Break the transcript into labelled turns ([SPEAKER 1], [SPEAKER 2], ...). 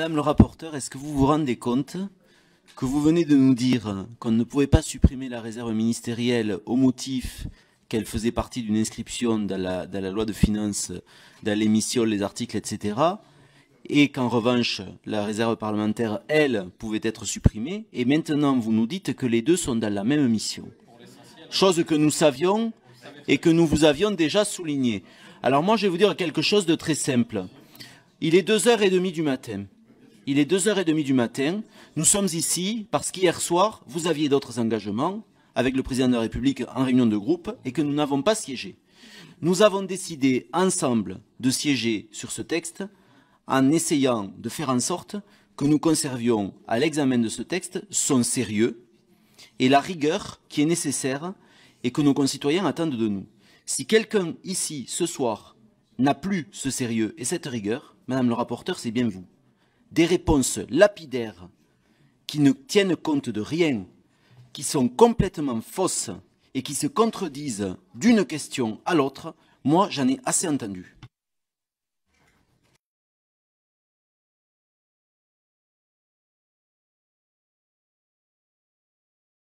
[SPEAKER 1] Madame le rapporteur, est-ce que vous vous rendez compte que vous venez de
[SPEAKER 2] nous dire qu'on ne pouvait pas supprimer la réserve ministérielle au motif qu'elle faisait partie d'une inscription dans la, loi de finances, dans l'émission, les articles, etc. Et qu'en revanche, la réserve parlementaire, elle, pouvait être supprimée. Et maintenant, vous nous dites que les deux sont dans la même mission. Chose que nous savions et que nous vous avions déjà souligné. Alors moi, je vais vous dire quelque chose de très simple. Il est 2h30 du matin. Il est 2h30 du matin. Nous sommes ici parce qu'hier soir, vous aviez d'autres engagements avec le président de la République en réunion de groupe et que nous n'avons pas siégé. Nous avons décidé ensemble de siéger sur ce texte en essayant de faire en sorte que nous conservions à l'examen de ce texte son sérieux et la rigueur qui est nécessaire et que nos concitoyens attendent de nous. Si quelqu'un ici, ce soir, n'a plus ce sérieux et cette rigueur, Madame le rapporteur, c'est bien vous des réponses lapidaires qui ne tiennent compte de rien, qui sont complètement fausses et qui se contredisent d'une
[SPEAKER 1] question à l'autre, moi j'en ai assez entendu.